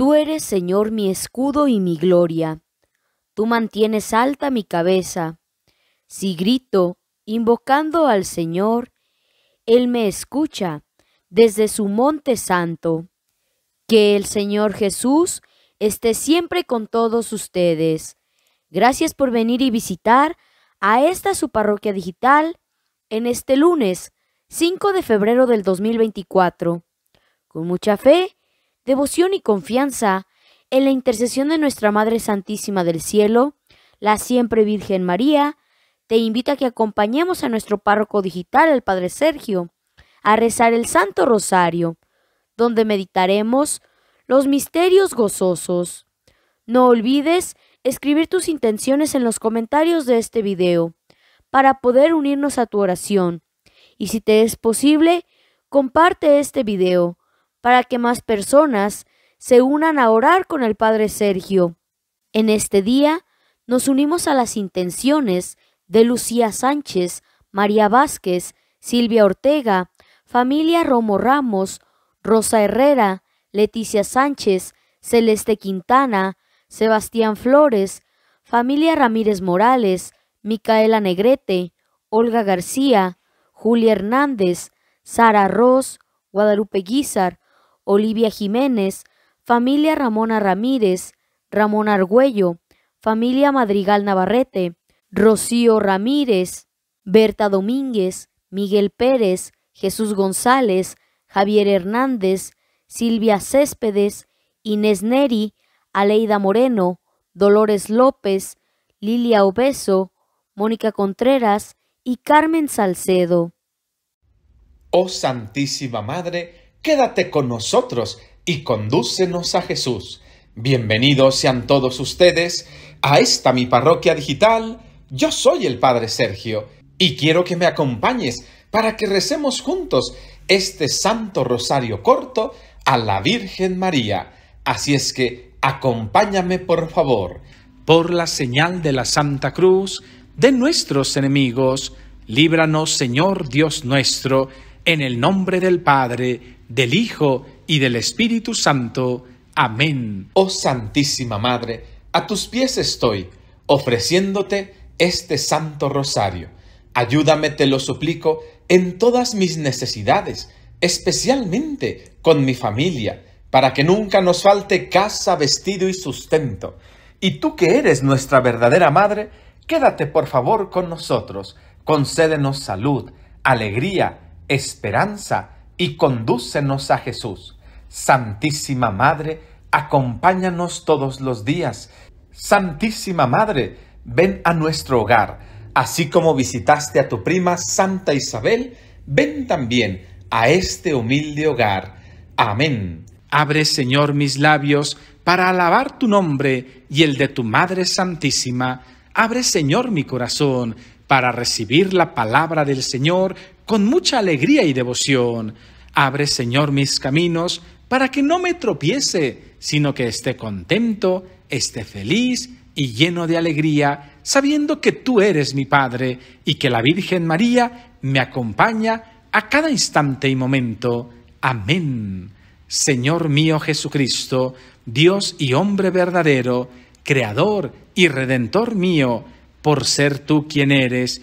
Tú eres, Señor, mi escudo y mi gloria. Tú mantienes alta mi cabeza. Si grito, invocando al Señor, Él me escucha desde su monte santo. Que el Señor Jesús esté siempre con todos ustedes. Gracias por venir y visitar a esta su parroquia digital en este lunes 5 de febrero del 2024. Con mucha fe devoción y confianza en la intercesión de nuestra Madre Santísima del Cielo, la siempre Virgen María, te invita a que acompañemos a nuestro párroco digital, el Padre Sergio, a rezar el Santo Rosario, donde meditaremos los misterios gozosos. No olvides escribir tus intenciones en los comentarios de este video para poder unirnos a tu oración. Y si te es posible, comparte este video para que más personas se unan a orar con el Padre Sergio. En este día nos unimos a las intenciones de Lucía Sánchez, María Vázquez, Silvia Ortega, familia Romo Ramos, Rosa Herrera, Leticia Sánchez, Celeste Quintana, Sebastián Flores, familia Ramírez Morales, Micaela Negrete, Olga García, Julia Hernández, Sara Ross, Guadalupe Guizar, Olivia Jiménez, familia Ramona Ramírez, Ramón Argüello, familia Madrigal Navarrete, Rocío Ramírez, Berta Domínguez, Miguel Pérez, Jesús González, Javier Hernández, Silvia Céspedes, Inés Neri, Aleida Moreno, Dolores López, Lilia Obeso, Mónica Contreras y Carmen Salcedo. Oh Santísima Madre, Quédate con nosotros y condúcenos a Jesús. Bienvenidos sean todos ustedes a esta mi parroquia digital. Yo soy el Padre Sergio y quiero que me acompañes para que recemos juntos este Santo Rosario corto a la Virgen María. Así es que acompáñame por favor. Por la señal de la Santa Cruz de nuestros enemigos, líbranos Señor Dios nuestro, en el nombre del Padre, del Hijo y del Espíritu Santo. Amén. Oh Santísima Madre, a tus pies estoy, ofreciéndote este santo rosario. Ayúdame, te lo suplico, en todas mis necesidades, especialmente con mi familia, para que nunca nos falte casa, vestido y sustento. Y tú que eres nuestra verdadera Madre, quédate por favor con nosotros, concédenos salud, alegría, esperanza, y condúcenos a Jesús. Santísima Madre, acompáñanos todos los días. Santísima Madre, ven a nuestro hogar. Así como visitaste a tu prima Santa Isabel, ven también a este humilde hogar. Amén. Abre, Señor, mis labios para alabar tu nombre y el de tu Madre Santísima. Abre, Señor, mi corazón para recibir la palabra del Señor con mucha alegría y devoción. Abre, Señor, mis caminos, para que no me tropiece, sino que esté contento, esté feliz y lleno de alegría, sabiendo que tú eres mi Padre y que la Virgen María me acompaña a cada instante y momento. Amén. Señor mío Jesucristo, Dios y hombre verdadero, Creador y Redentor mío, por ser tú quien eres,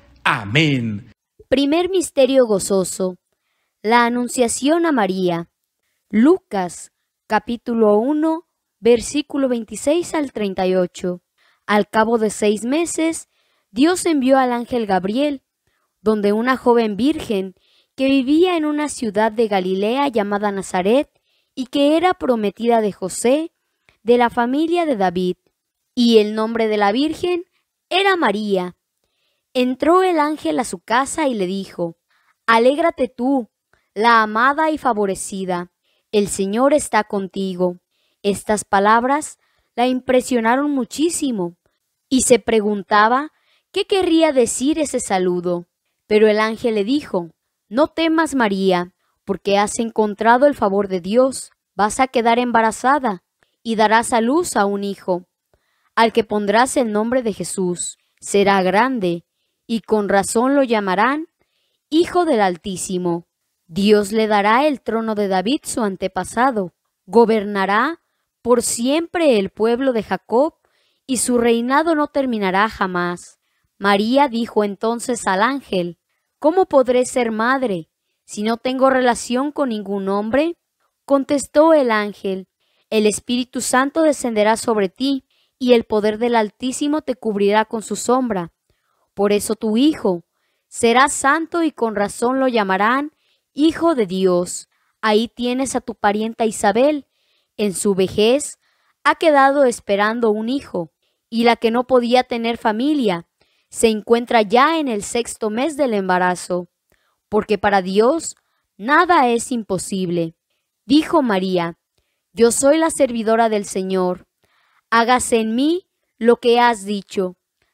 Amén. Primer misterio gozoso. La Anunciación a María. Lucas capítulo 1 versículo 26 al 38. Al cabo de seis meses, Dios envió al ángel Gabriel, donde una joven virgen que vivía en una ciudad de Galilea llamada Nazaret y que era prometida de José, de la familia de David. Y el nombre de la virgen era María. Entró el ángel a su casa y le dijo, Alégrate tú, la amada y favorecida, el Señor está contigo. Estas palabras la impresionaron muchísimo y se preguntaba qué querría decir ese saludo. Pero el ángel le dijo, No temas, María, porque has encontrado el favor de Dios, vas a quedar embarazada y darás a luz a un hijo, al que pondrás el nombre de Jesús. Será grande y con razón lo llamarán Hijo del Altísimo. Dios le dará el trono de David su antepasado, gobernará por siempre el pueblo de Jacob, y su reinado no terminará jamás. María dijo entonces al ángel, ¿Cómo podré ser madre si no tengo relación con ningún hombre? Contestó el ángel, el Espíritu Santo descenderá sobre ti, y el poder del Altísimo te cubrirá con su sombra. Por eso tu hijo será santo y con razón lo llamarán Hijo de Dios. Ahí tienes a tu parienta Isabel. En su vejez ha quedado esperando un hijo, y la que no podía tener familia se encuentra ya en el sexto mes del embarazo, porque para Dios nada es imposible. Dijo María, Yo soy la servidora del Señor, hágase en mí lo que has dicho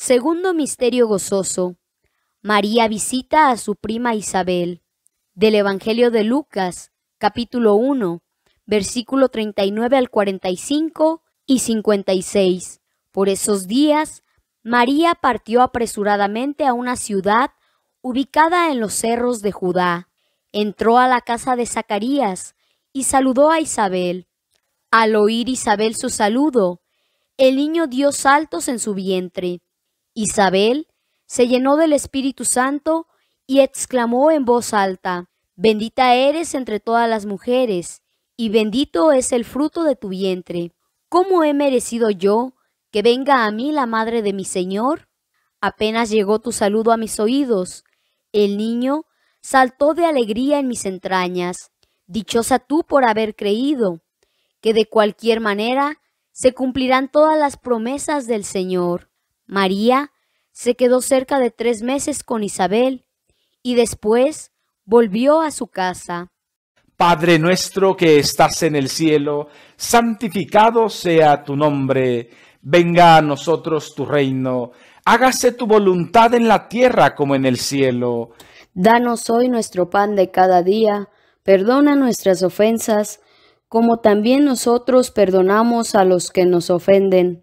Segundo misterio gozoso. María visita a su prima Isabel. Del Evangelio de Lucas, capítulo 1, versículo 39 al 45 y 56. Por esos días, María partió apresuradamente a una ciudad ubicada en los cerros de Judá. Entró a la casa de Zacarías y saludó a Isabel. Al oír Isabel su saludo, el niño dio saltos en su vientre. Isabel se llenó del Espíritu Santo y exclamó en voz alta, Bendita eres entre todas las mujeres, y bendito es el fruto de tu vientre. ¿Cómo he merecido yo que venga a mí la madre de mi Señor? Apenas llegó tu saludo a mis oídos, el niño saltó de alegría en mis entrañas. Dichosa tú por haber creído, que de cualquier manera se cumplirán todas las promesas del Señor. María se quedó cerca de tres meses con Isabel y después volvió a su casa. Padre nuestro que estás en el cielo, santificado sea tu nombre, venga a nosotros tu reino, hágase tu voluntad en la tierra como en el cielo. Danos hoy nuestro pan de cada día, perdona nuestras ofensas, como también nosotros perdonamos a los que nos ofenden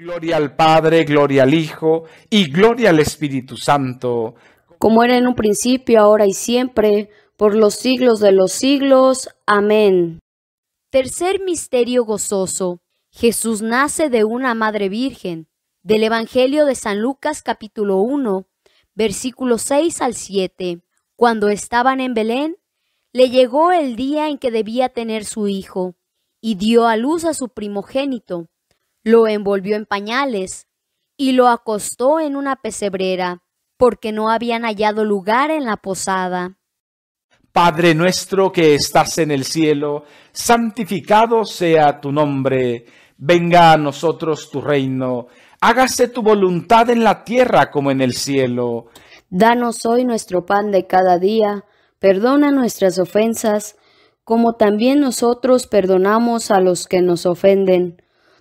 Gloria al Padre, gloria al Hijo y gloria al Espíritu Santo. Como era en un principio, ahora y siempre, por los siglos de los siglos. Amén. Tercer misterio gozoso. Jesús nace de una madre virgen. Del Evangelio de San Lucas capítulo 1, versículos 6 al 7. Cuando estaban en Belén, le llegó el día en que debía tener su hijo, y dio a luz a su primogénito lo envolvió en pañales y lo acostó en una pesebrera, porque no habían hallado lugar en la posada. Padre nuestro que estás en el cielo, santificado sea tu nombre, venga a nosotros tu reino, hágase tu voluntad en la tierra como en el cielo. Danos hoy nuestro pan de cada día, perdona nuestras ofensas, como también nosotros perdonamos a los que nos ofenden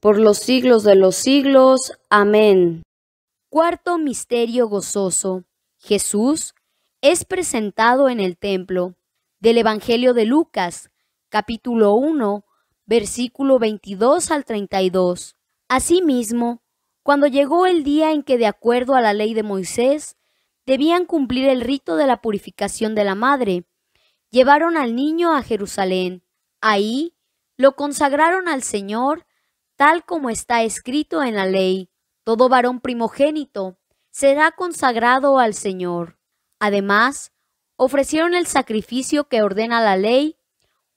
por los siglos de los siglos. Amén. Cuarto misterio gozoso. Jesús es presentado en el templo del Evangelio de Lucas, capítulo 1, versículo 22 al 32. Asimismo, cuando llegó el día en que de acuerdo a la ley de Moisés debían cumplir el rito de la purificación de la madre, llevaron al niño a Jerusalén. Ahí lo consagraron al Señor tal como está escrito en la ley, todo varón primogénito será consagrado al Señor. Además, ofrecieron el sacrificio que ordena la ley,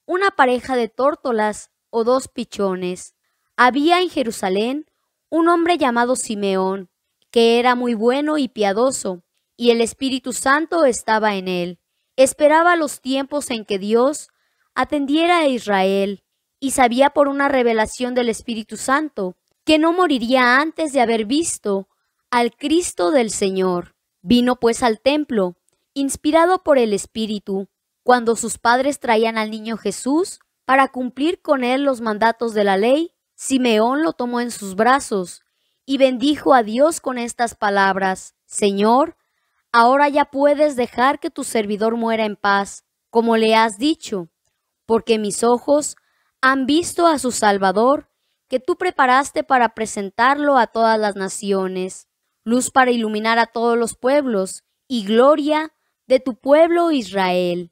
una pareja de tórtolas o dos pichones. Había en Jerusalén un hombre llamado Simeón, que era muy bueno y piadoso, y el Espíritu Santo estaba en él. Esperaba los tiempos en que Dios atendiera a Israel y sabía por una revelación del Espíritu Santo que no moriría antes de haber visto al Cristo del Señor. Vino pues al templo, inspirado por el Espíritu, cuando sus padres traían al niño Jesús para cumplir con él los mandatos de la ley, Simeón lo tomó en sus brazos y bendijo a Dios con estas palabras, Señor, ahora ya puedes dejar que tu servidor muera en paz, como le has dicho, porque mis ojos han visto a su Salvador, que tú preparaste para presentarlo a todas las naciones, luz para iluminar a todos los pueblos y gloria de tu pueblo Israel.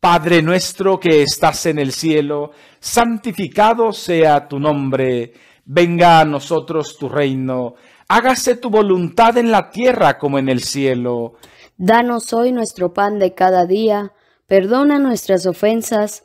Padre nuestro que estás en el cielo, santificado sea tu nombre, venga a nosotros tu reino, hágase tu voluntad en la tierra como en el cielo. Danos hoy nuestro pan de cada día, perdona nuestras ofensas,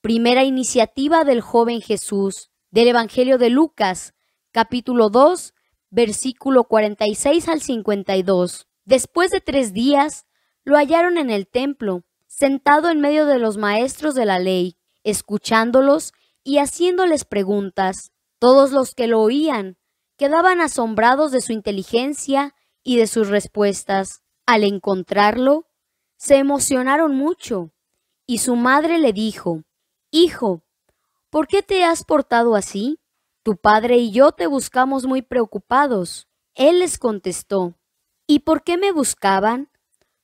Primera iniciativa del joven Jesús, del Evangelio de Lucas, capítulo 2, versículo 46 al 52. Después de tres días, lo hallaron en el templo, sentado en medio de los maestros de la ley, escuchándolos y haciéndoles preguntas. Todos los que lo oían quedaban asombrados de su inteligencia y de sus respuestas. Al encontrarlo, se emocionaron mucho, y su madre le dijo, Hijo, ¿por qué te has portado así? Tu padre y yo te buscamos muy preocupados. Él les contestó, ¿y por qué me buscaban?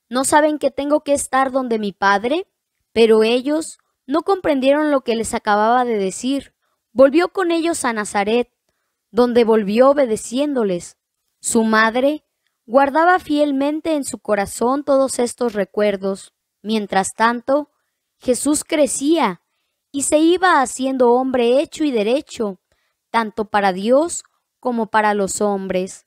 ¿No saben que tengo que estar donde mi padre? Pero ellos no comprendieron lo que les acababa de decir. Volvió con ellos a Nazaret, donde volvió obedeciéndoles. Su madre guardaba fielmente en su corazón todos estos recuerdos. Mientras tanto, Jesús crecía y se iba haciendo hombre hecho y derecho, tanto para Dios como para los hombres.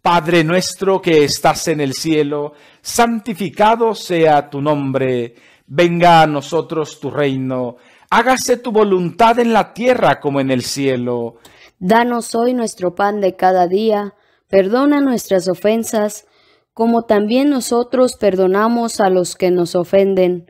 Padre nuestro que estás en el cielo, santificado sea tu nombre, venga a nosotros tu reino, hágase tu voluntad en la tierra como en el cielo. Danos hoy nuestro pan de cada día, perdona nuestras ofensas, como también nosotros perdonamos a los que nos ofenden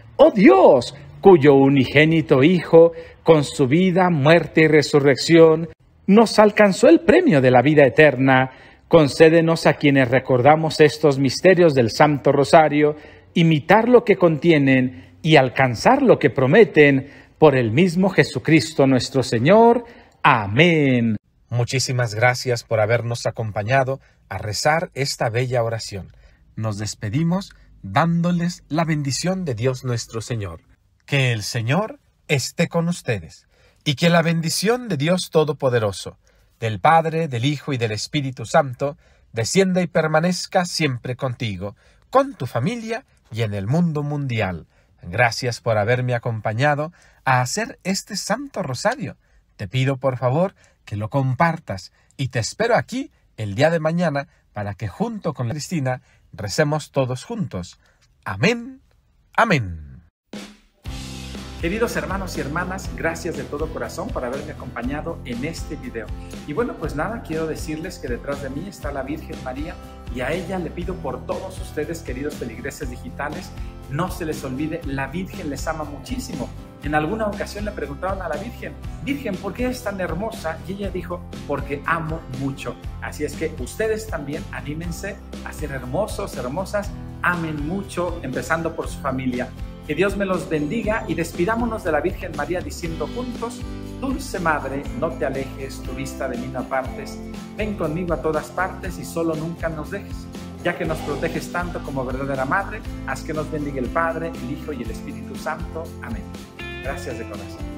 oh Dios, cuyo unigénito Hijo, con su vida, muerte y resurrección, nos alcanzó el premio de la vida eterna, concédenos a quienes recordamos estos misterios del Santo Rosario, imitar lo que contienen y alcanzar lo que prometen por el mismo Jesucristo nuestro Señor. Amén. Muchísimas gracias por habernos acompañado a rezar esta bella oración. Nos despedimos dándoles la bendición de Dios nuestro Señor. Que el Señor esté con ustedes, y que la bendición de Dios Todopoderoso, del Padre, del Hijo y del Espíritu Santo, descienda y permanezca siempre contigo, con tu familia y en el mundo mundial. Gracias por haberme acompañado a hacer este Santo Rosario. Te pido por favor que lo compartas y te espero aquí el día de mañana para que junto con Cristina Recemos todos juntos. Amén. Amén. Queridos hermanos y hermanas, gracias de todo corazón por haberme acompañado en este video. Y bueno, pues nada, quiero decirles que detrás de mí está la Virgen María y a ella le pido por todos ustedes, queridos feligreses digitales, no se les olvide, la Virgen les ama muchísimo. En alguna ocasión le preguntaron a la Virgen, Virgen, ¿por qué es tan hermosa? Y ella dijo, porque amo mucho. Así es que ustedes también anímense a ser hermosos, hermosas, amen mucho, empezando por su familia. Que Dios me los bendiga y despidámonos de la Virgen María diciendo juntos, Dulce Madre, no te alejes, tu vista de mí no apartes, ven conmigo a todas partes y solo nunca nos dejes ya que nos proteges tanto como verdadera Madre, haz que nos bendiga el Padre, el Hijo y el Espíritu Santo. Amén. Gracias de corazón.